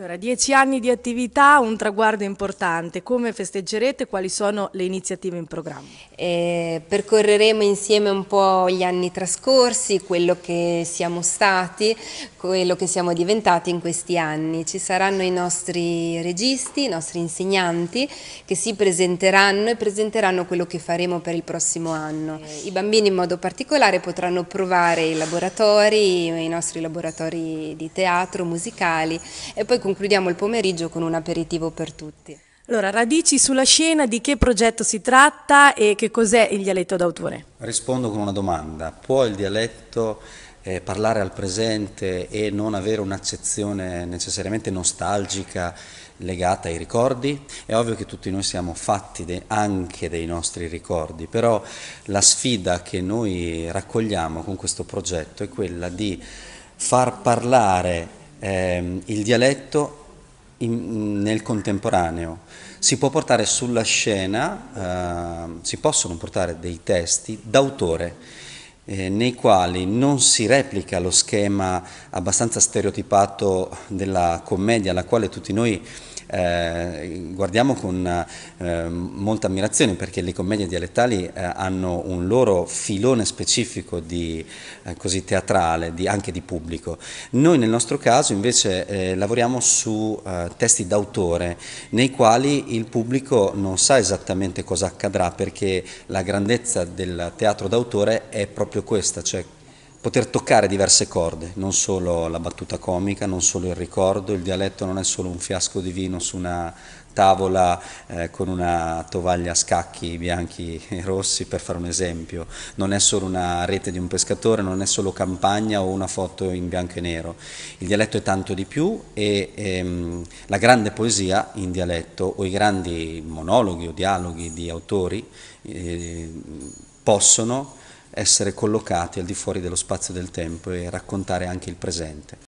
Allora, dieci anni di attività, un traguardo importante. Come festeggerete? Quali sono le iniziative in programma? Eh, percorreremo insieme un po' gli anni trascorsi, quello che siamo stati, quello che siamo diventati in questi anni. Ci saranno i nostri registi, i nostri insegnanti che si presenteranno e presenteranno quello che faremo per il prossimo anno. I bambini in modo particolare potranno provare i laboratori, i nostri laboratori di teatro, musicali e poi concludiamo il pomeriggio con un aperitivo per tutti. Allora, radici sulla scena, di che progetto si tratta e che cos'è il dialetto d'autore? Rispondo con una domanda. Può il dialetto eh, parlare al presente e non avere un'accezione necessariamente nostalgica legata ai ricordi. È ovvio che tutti noi siamo fatti de anche dei nostri ricordi, però la sfida che noi raccogliamo con questo progetto è quella di far parlare eh, il dialetto in, nel contemporaneo. Si può portare sulla scena, eh, si possono portare dei testi d'autore eh, nei quali non si replica lo schema abbastanza stereotipato della commedia, alla quale tutti noi eh, guardiamo con eh, molta ammirazione perché le commedie dialettali eh, hanno un loro filone specifico di, eh, così teatrale, di, anche di pubblico. Noi nel nostro caso invece eh, lavoriamo su eh, testi d'autore nei quali il pubblico non sa esattamente cosa accadrà perché la grandezza del teatro d'autore è proprio proprio questa, cioè poter toccare diverse corde, non solo la battuta comica, non solo il ricordo, il dialetto non è solo un fiasco di vino su una tavola eh, con una tovaglia a scacchi bianchi e rossi, per fare un esempio, non è solo una rete di un pescatore, non è solo campagna o una foto in bianco e nero, il dialetto è tanto di più e ehm, la grande poesia in dialetto o i grandi monologhi o dialoghi di autori eh, possono essere collocati al di fuori dello spazio del tempo e raccontare anche il presente.